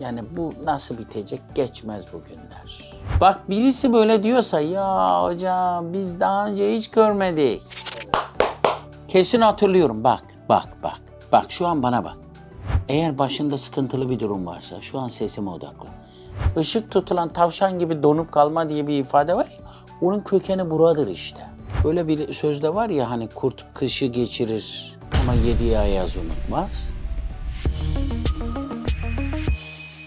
Yani bu nasıl bitecek? Geçmez bu günler. Bak birisi böyle diyorsa ya hocam biz daha önce hiç görmedik. Kesin hatırlıyorum bak bak bak. Bak şu an bana bak. Eğer başında sıkıntılı bir durum varsa şu an sesime odaklan. Işık tutulan tavşan gibi donup kalma diye bir ifade var ya onun kökeni buradır işte. Böyle bir sözde var ya hani kurt kışı geçirir ama yediği ayaz unutmaz.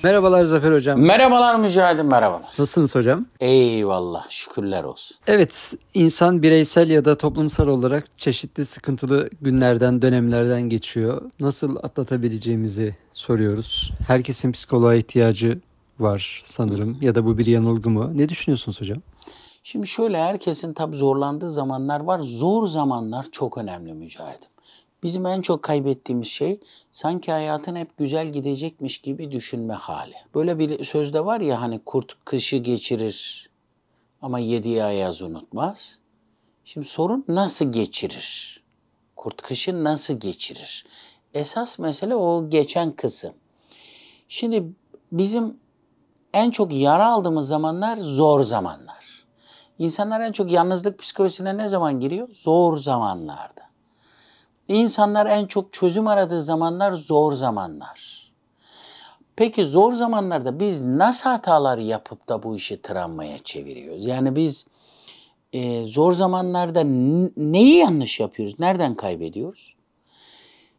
Merhabalar Zafer Hocam. Merhabalar Mücahit'im merhabalar. Nasılsınız hocam? Eyvallah şükürler olsun. Evet insan bireysel ya da toplumsal olarak çeşitli sıkıntılı günlerden dönemlerden geçiyor. Nasıl atlatabileceğimizi soruyoruz. Herkesin psikoloğa ihtiyacı var sanırım ya da bu bir yanılgı mı? Ne düşünüyorsunuz hocam? Şimdi şöyle herkesin tabi zorlandığı zamanlar var. Zor zamanlar çok önemli Mücahit. Bizim en çok kaybettiğimiz şey sanki hayatın hep güzel gidecekmiş gibi düşünme hali. Böyle bir sözde var ya hani kurt kışı geçirir ama yediği ayaz unutmaz. Şimdi sorun nasıl geçirir? Kurt kışı nasıl geçirir? Esas mesele o geçen kısım. Şimdi bizim en çok yara aldığımız zamanlar zor zamanlar. İnsanlar en çok yalnızlık psikolojisine ne zaman giriyor? Zor zamanlarda. İnsanlar en çok çözüm aradığı zamanlar zor zamanlar. Peki zor zamanlarda biz nasıl hatalar yapıp da bu işi travmaya çeviriyoruz? Yani biz e, zor zamanlarda neyi yanlış yapıyoruz? Nereden kaybediyoruz?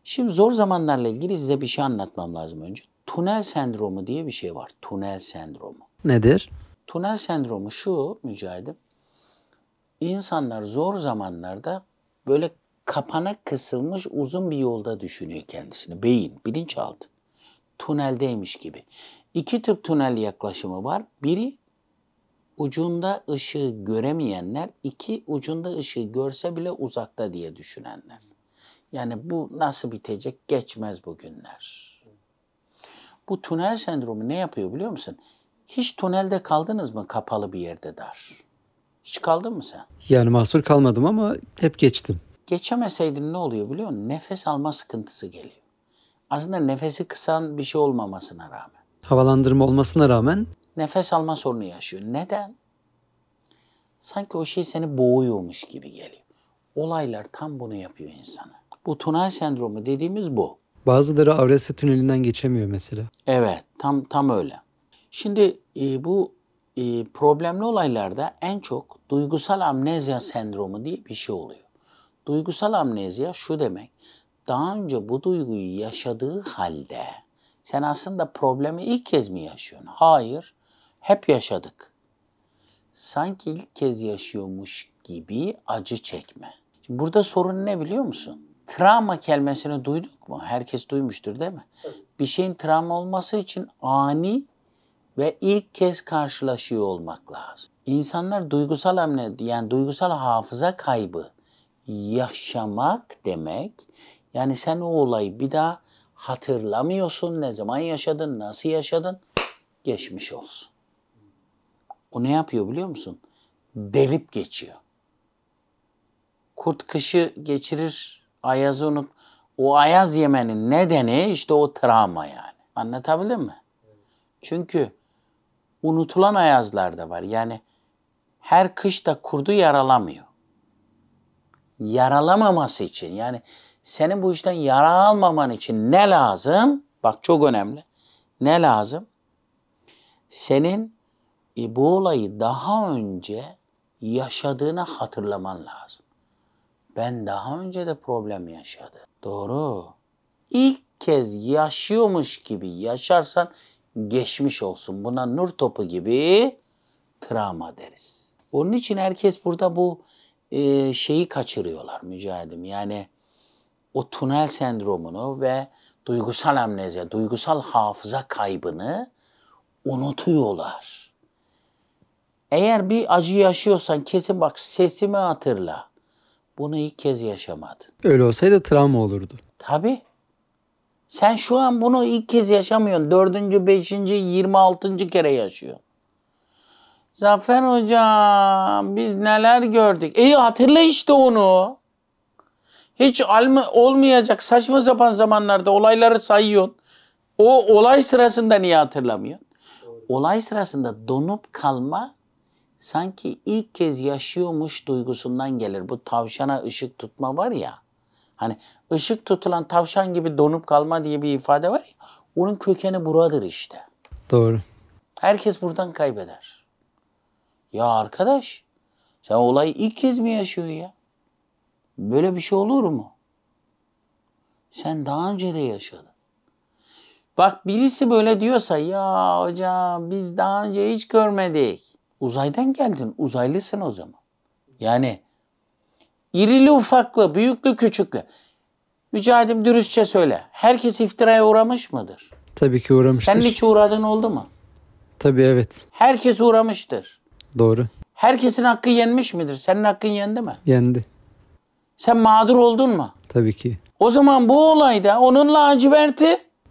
Şimdi zor zamanlarla ilgili size bir şey anlatmam lazım önce. Tunel sendromu diye bir şey var. Tunel sendromu. Nedir? Tunel sendromu şu mücahidim. İnsanlar zor zamanlarda böyle kapana kısılmış uzun bir yolda düşünüyor kendisini. Beyin, bilinçaltı. Tuneldeymiş gibi. İki tür tünel yaklaşımı var. Biri ucunda ışığı göremeyenler, iki ucunda ışığı görse bile uzakta diye düşünenler. Yani bu nasıl bitecek? Geçmez bugünler. Bu tünel sendromu ne yapıyor biliyor musun? Hiç tünelde kaldınız mı kapalı bir yerde dar? Hiç kaldın mı sen? Yani mahsur kalmadım ama hep geçtim. Geçemeseydin ne oluyor biliyor musun? Nefes alma sıkıntısı geliyor. Aslında nefesi kısan bir şey olmamasına rağmen. Havalandırma olmasına rağmen? Nefes alma sorunu yaşıyor. Neden? Sanki o şey seni boğuyormuş gibi geliyor. Olaylar tam bunu yapıyor insana. Bu tunel sendromu dediğimiz bu. Bazıları avresi Tüneli'nden geçemiyor mesela. Evet, tam tam öyle. Şimdi e, bu e, problemli olaylarda en çok duygusal amnezya sendromu diye bir şey oluyor. Duygusal amnezya şu demek. Daha önce bu duyguyu yaşadığı halde sen aslında problemi ilk kez mi yaşıyorsun? Hayır. Hep yaşadık. Sanki ilk kez yaşıyormuş gibi acı çekme. Şimdi burada sorun ne biliyor musun? Travma kelimesini duyduk mu? Herkes duymuştur değil mi? Bir şeyin travma olması için ani ve ilk kez karşılaşıyor olmak lazım. İnsanlar duygusal amne yani duygusal hafıza kaybı yaşamak demek. Yani sen o olayı bir daha hatırlamıyorsun. Ne zaman yaşadın, nasıl yaşadın? Geçmiş olsun. O ne yapıyor biliyor musun? Delip geçiyor. Kurt kışı geçirir, ayazı unut. O ayaz yemenin nedeni işte o travma yani. Anlatabildim mi? Çünkü unutulan ayazlar da var. Yani her kış da kurdu yaralamıyor yaralamaması için yani senin bu işten yara almaman için ne lazım? Bak çok önemli. Ne lazım? Senin e, bu olayı daha önce yaşadığını hatırlaman lazım. Ben daha önce de problem yaşadım. Doğru. İlk kez yaşıyormuş gibi yaşarsan geçmiş olsun. Buna nur topu gibi travma deriz. Onun için herkes burada bu e, şeyi kaçırıyorlar mücahidim. Yani o tunel sendromunu ve duygusal amnezya, duygusal hafıza kaybını unutuyorlar. Eğer bir acı yaşıyorsan kesin bak sesimi hatırla. Bunu ilk kez yaşamadın. Öyle olsaydı travma olurdu. Tabii. Sen şu an bunu ilk kez yaşamıyorsun. Dördüncü, beşinci, yirmi altıncı kere yaşıyorsun. Zafer hocam biz neler gördük. İyi e, hatırla işte onu. Hiç olmayacak saçma sapan zamanlarda olayları sayıyorsun. O olay sırasında niye hatırlamıyorsun? Olay sırasında donup kalma sanki ilk kez yaşıyormuş duygusundan gelir. Bu tavşana ışık tutma var ya. Hani ışık tutulan tavşan gibi donup kalma diye bir ifade var ya. Onun kökeni buradır işte. Doğru. Herkes buradan kaybeder. Ya arkadaş sen olayı ilk kez mi yaşıyorsun ya? Böyle bir şey olur mu? Sen daha önce de yaşadın. Bak birisi böyle diyorsa ya hocam biz daha önce hiç görmedik. Uzaydan geldin uzaylısın o zaman. Yani irili ufaklı, büyüklü küçüklü. Mücahidim dürüstçe söyle. Herkes iftiraya uğramış mıdır? Tabii ki uğramıştır. Sen hiç uğradın oldu mu? Tabii evet. Herkes uğramıştır. Doğru. Herkesin hakkı yenmiş midir? Senin hakkın yendi mi? Yendi. Sen mağdur oldun mu? Tabii ki. O zaman bu olayda onun laciverti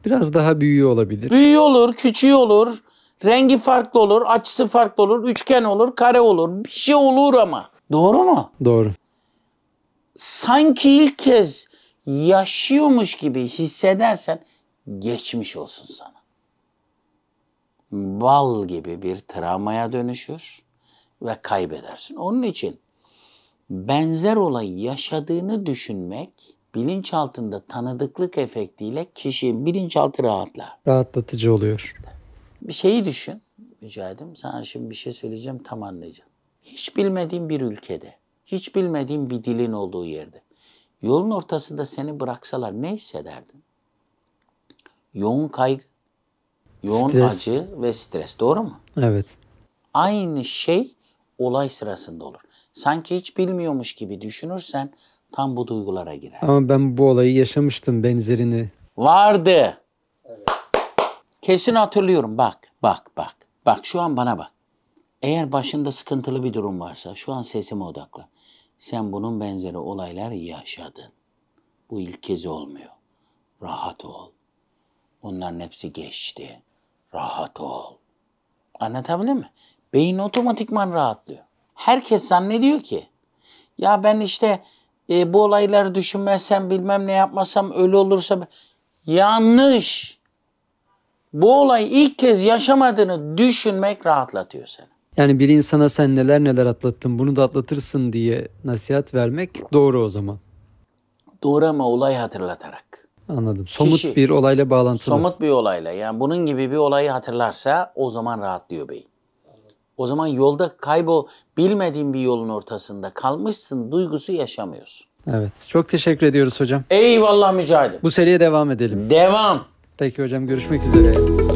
biraz daha büyüğü olabilir. Büyüğü olur, küçüğü olur, rengi farklı olur, açısı farklı olur, üçgen olur, kare olur. Bir şey olur ama. Doğru mu? Doğru. Sanki ilk kez yaşıyormuş gibi hissedersen geçmiş olsun sana. Bal gibi bir travmaya dönüşür ve kaybedersin. Onun için benzer olayı yaşadığını düşünmek bilinçaltında tanıdıklık efektiyle kişinin bilinçaltı rahatlar. Rahatlatıcı oluyor. Bir şeyi düşün rica edeyim. Sana şimdi bir şey söyleyeceğim tam anlayacaksın. Hiç bilmediğin bir ülkede, hiç bilmediğin bir dilin olduğu yerde yolun ortasında seni bıraksalar ne hissederdin? Yoğun kaygı, yoğun stres. acı ve stres. Doğru mu? Evet. Aynı şey olay sırasında olur. Sanki hiç bilmiyormuş gibi düşünürsen tam bu duygulara girer. Ama ben bu olayı yaşamıştım benzerini. Vardı. Kesin hatırlıyorum bak bak bak. Bak şu an bana bak. Eğer başında sıkıntılı bir durum varsa şu an sesime odaklan. Sen bunun benzeri olaylar yaşadın. Bu ilk kez olmuyor. Rahat ol. Bunların hepsi geçti. Rahat ol. Anlatabilir mi? Beyin otomatikman rahatlıyor. Herkes zannediyor ki ya ben işte e, bu olayları düşünmezsem bilmem ne yapmasam ölü olursa yanlış. Bu olay ilk kez yaşamadığını düşünmek rahatlatıyor seni. Yani bir insana sen neler neler atlattın bunu da atlatırsın diye nasihat vermek doğru o zaman. Doğru ama olay hatırlatarak. Anladım. Somut Kişi, bir olayla bağlantılı. Somut bir olayla yani bunun gibi bir olayı hatırlarsa o zaman rahatlıyor beyin. O zaman yolda kaybol, bilmediğin bir yolun ortasında kalmışsın, duygusu yaşamıyorsun. Evet, çok teşekkür ediyoruz hocam. Eyvallah mücahidim. Bu seriye devam edelim. Devam. Peki hocam, görüşmek üzere.